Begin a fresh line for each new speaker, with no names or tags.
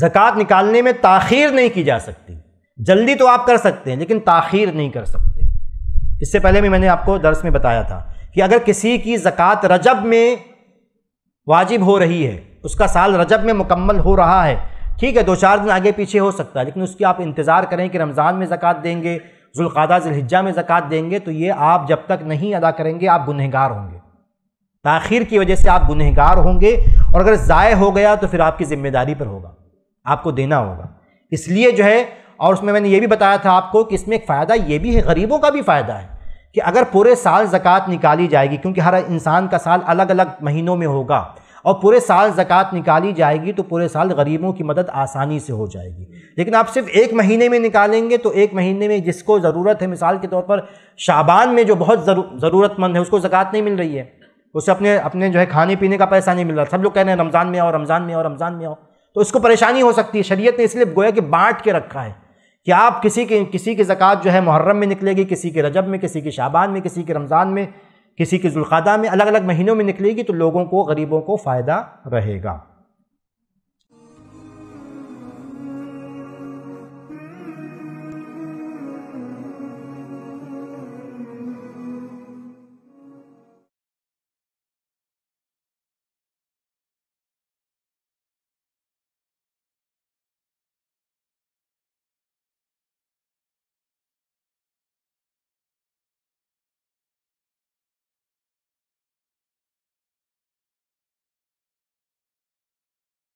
जक़ात निकालने में ताखीर नहीं की जा सकती जल्दी तो आप कर सकते हैं लेकिन ताखीर नहीं कर सकते इससे पहले भी मैंने आपको दर्स में बताया था कि अगर किसी की जक़ात रजब में वाजिब हो रही है उसका साल रजब में मुकम्मल हो रहा है ठीक है दो चार दिन आगे पीछे हो सकता है लेकिन उसकी आप इंतज़ार करें कि रमज़ान में ज़क़़त देंगे जुल्क़ादा जिलहिजा में ज़क़़त देंगे तो ये आप जब तक नहीं अदा करेंगे आप गुनहगार होंगे ताखिर की वजह से आप गुनहगार होंगे और अगर ज़ाय हो गया तो फिर आपकी ज़िम्मेदारी पर होगा आपको देना होगा इसलिए जो है और उसमें मैंने ये भी बताया था आपको कि इसमें एक फ़ायदा ये भी है गरीबों का भी फ़ायदा है कि अगर पूरे साल ज़क़़त निकाली जाएगी क्योंकि हर इंसान का साल अलग अलग महीनों में होगा और पूरे साल ज़क़़त निकाली जाएगी तो पूरे साल गरीबों की मदद आसानी से हो जाएगी लेकिन आप सिर्फ एक महीने में निकालेंगे तो एक महीने में जिसको ज़रूरत है मिसाल के तौर पर शाबान में जो बहुत ज़रूरतमंद है उसको ज़क़़त नहीं मिल रही है उसे अपने अपने जो है खाने पीने का पैसा नहीं मिल रहा सब लोग कह रहे हैं रमज़ान में आओ रमज़ान में आओ रमज़ान में आओ तो उसको परेशानी हो सकती है शरीयत ने इसलिए गोया कि बांट के रखा है कि आप किसी के किसी की ज़क़़त जो है मुहर्रम में निकलेगी किसी के रजब में किसी के शाबान में किसी के रमज़ान में किसी के जुल्खादा में अलग अलग महीनों में निकलेगी तो लोगों को गरीबों को फ़ायदा
रहेगा